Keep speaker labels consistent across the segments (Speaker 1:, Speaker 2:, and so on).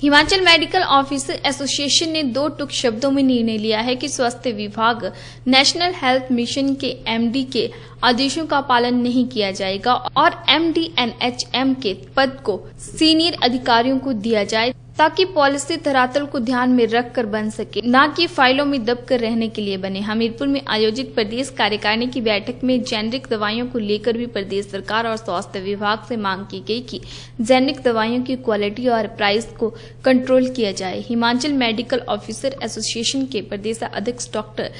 Speaker 1: Himachal medical officer association ने दो टुक शब्दों में निर्णय लिया है कि स्वास्थ्य विभाग नेशनल हेल्थ मिशन के एमडी के आदेशों का पालन नहीं किया जाएगा और एम एन एच एम के पद को सीनियर अधिकारियों को दिया जाए ताकि पॉलिसी धरातल को ध्यान में रख कर बन सके न कि फाइलों में दबकर रहने के लिए बने हमीरपुर में आयोजित प्रदेश कार्यकारिणी की बैठक में जेनरिक दवाइयों को लेकर भी प्रदेश सरकार और स्वास्थ्य विभाग से मांग की गई कि जेनरिक दवाइयों की क्वालिटी और प्राइस को कंट्रोल किया जाए हिमाचल मेडिकल ऑफिसर एसोसिएशन के प्रदेश अध्यक्ष डॉक्टर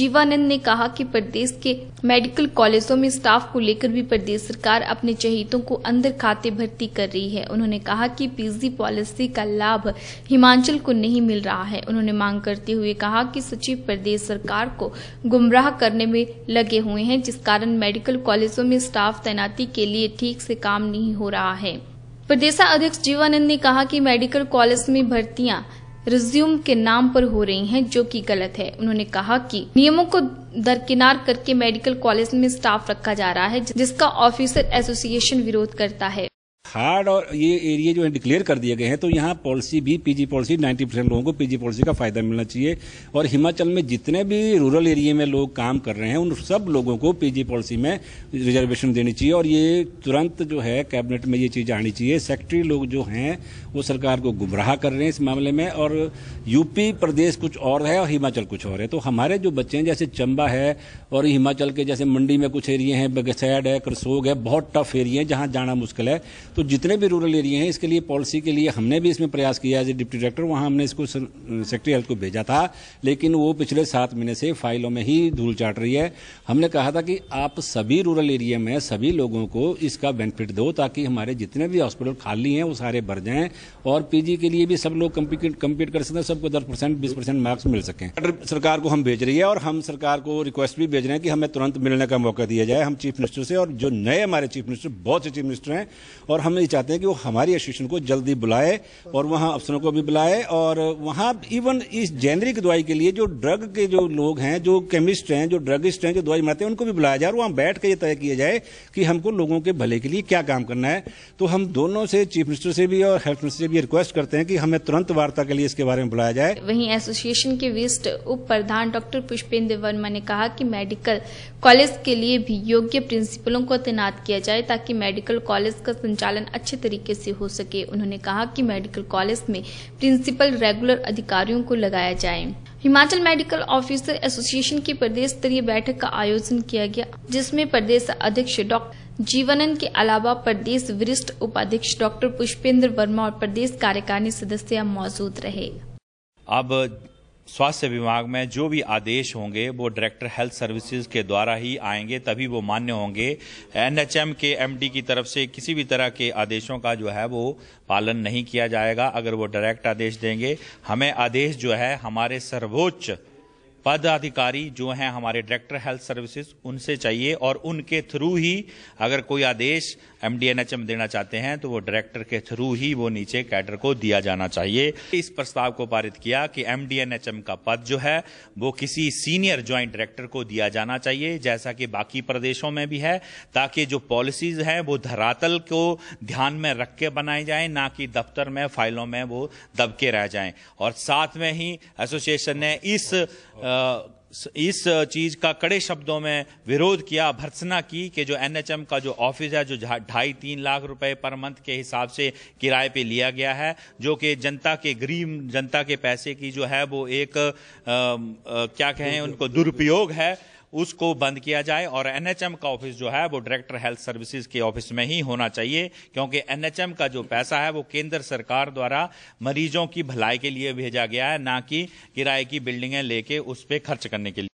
Speaker 1: जीवानंद ने कहा की प्रदेश के मेडिकल कॉलेजों में स्टाफ को लेकर भी प्रदेश सरकार अपने चहितों को अंदर खाते भर्ती कर रही है उन्होंने कहा की पीजी पॉलिसी का लाभ लाभ हिमाचल को नहीं मिल रहा है उन्होंने मांग करते हुए कहा कि सचिव प्रदेश सरकार को गुमराह करने में लगे हुए हैं जिस कारण मेडिकल कॉलेजों में स्टाफ तैनाती के लिए ठीक से काम नहीं हो रहा है प्रदेशाध्यक्ष जीवानंद ने कहा कि मेडिकल कॉलेज में भर्तियां रिज्यूम के नाम पर हो रही हैं जो कि गलत है उन्होंने कहा कि नियमों को दरकिनार करके मेडिकल कॉलेज में स्टाफ रखा जा रहा है जिसका ऑफिसर एसोसिएशन विरोध करता है
Speaker 2: हार्ड और ये एरिया जो है डिक्लेयर कर दिए गए हैं तो यहाँ पॉलिसी भी पीजी पॉलिसी 90 परसेंट लोगों को पीजी पॉलिसी का फायदा मिलना चाहिए और हिमाचल में जितने भी रूरल एरिया में लोग काम कर रहे हैं उन सब लोगों को पीजी पॉलिसी में रिजर्वेशन देनी चाहिए और ये तुरंत जो है कैबिनेट में ये चीज़ आनी चाहिए सेक्रेटरी लोग जो हैं वो सरकार को गुमराह कर रहे हैं इस मामले में और यूपी प्रदेश कुछ और है और हिमाचल कुछ और है तो हमारे जो बच्चे हैं जैसे चंबा है और हिमाचल के जैसे मंडी में कुछ एरिए हैं बगसैड है करसोग है बहुत टफ एरिए हैं जहाँ जाना मुश्किल है तो जितने भी रूरल एरिया हैं इसके लिए पॉलिसी के लिए हमने भी इसमें प्रयास किया एज ए डिप्टी डायरेक्टर वहाँ हमने इसको सेक्रेटरी हेल्थ को भेजा था लेकिन वो पिछले सात महीने से फाइलों में ही धूल चाट रही है हमने कहा था कि आप सभी रूरल एरिया में सभी लोगों को इसका बेनिफिट दो ताकि हमारे जितने भी हॉस्पिटल खाली हैं वो सारे भर जाए और पीजी के लिए भी सब लोग कम्पीट कर सकते हैं सबको दस परसेंट बीस परसेंट मार्क्स मिल सकें सरकार को हम भेज रही है और हम सरकार को रिक्वेस्ट भी भेज रहे हैं कि हमें तुरंत मिलने का मौका दिया जाए हम चीफ मिनिस्टर से और जो नए हमारे चीफ मिनिस्टर बहुत से चीफ मिनिस्टर हैं और हम ये चाहते हैं कि वो हमारी एसोसिएशन को जल्दी बुलाए और वहाँ अफसरों को भी बुलाए और वहाँ इवन इस जेनरिक दवाई के लिए जो ड्रग के जो लोग हैं जो केमिस्ट हैं जो ड्रगिस्ट हैं जो दवाई बनाते हैं उनको भी बुलाया जाए और वहाँ बैठ कर ये तय किया जाए कि हमको लोगों के भले के लिए क्या काम करना है तो हम दोनों से चीफ मिनिस्टर से भी और हेल्थ मिनिस्टर से भी रिक्वेस्ट करते हैं कि हमें तुरंत वार्ता के लिए इसके बारे में बुलाया जाए
Speaker 1: वहीं एसोसिएशन के वरिष्ठ उप प्रधान डॉक्टर पुष्पेंद्र वर्मा ने कहा कि मेडिकल कॉलेज के लिए भी योग्य प्रिंसिपलों को तैनात किया जाए ताकि मेडिकल कॉलेज का संचालन संचालन अच्छे तरीके से हो सके उन्होंने कहा कि मेडिकल कॉलेज में प्रिंसिपल रेगुलर अधिकारियों को लगाया जाए हिमाचल मेडिकल ऑफिसर एसोसिएशन की प्रदेश स्तरीय बैठक का आयोजन किया गया जिसमें प्रदेश अध्यक्ष डॉक्टर जीवनन के अलावा प्रदेश वरिष्ठ उपाध्यक्ष डॉक्टर पुष्पेंद्र वर्मा और प्रदेश कार्यकारिणी सदस्य मौजूद रहे
Speaker 3: अब स्वास्थ्य विभाग में जो भी आदेश होंगे वो डायरेक्टर हेल्थ सर्विसेज के द्वारा ही आएंगे तभी वो मान्य होंगे एनएचएम के एमडी की तरफ से किसी भी तरह के आदेशों का जो है वो पालन नहीं किया जाएगा अगर वो डायरेक्ट आदेश देंगे हमें आदेश जो है हमारे सर्वोच्च पदाधिकारी जो हैं हमारे डायरेक्टर हेल्थ सर्विसेज उनसे चाहिए और उनके थ्रू ही अगर कोई आदेश एमडीएनएचएम देना चाहते हैं तो वो डायरेक्टर के थ्रू ही वो नीचे कैडर को दिया जाना चाहिए इस प्रस्ताव को पारित किया कि एमडीएनएचएम का पद जो है वो किसी सीनियर ज्वाइंट डायरेक्टर को दिया जाना चाहिए जैसा कि बाकी प्रदेशों में भी है ताकि जो पॉलिसीज हैं वो धरातल को ध्यान में रख के बनाए जाएं ना कि दफ्तर में फाइलों में वो दबके रह जाएं और साथ में ही एसोसिएशन ने इस आ, इस चीज का कड़े शब्दों में विरोध किया भर्सना की कि जो एनएचएम का जो ऑफिस है जो ढाई तीन लाख रुपए पर मंथ के हिसाब से किराए पे लिया गया है जो कि जनता के गरीब जनता के पैसे की जो है वो एक आ, आ, क्या कहें उनको दुरुपयोग है उसको बंद किया जाए और एनएचएम का ऑफिस जो है वो डायरेक्टर हेल्थ सर्विसेज के ऑफिस में ही होना चाहिए क्योंकि एनएचएम का जो पैसा है वो केंद्र सरकार द्वारा मरीजों की भलाई के लिए भेजा गया है ना कि किराए की बिल्डिंगें लेके उस पर खर्च करने के लिए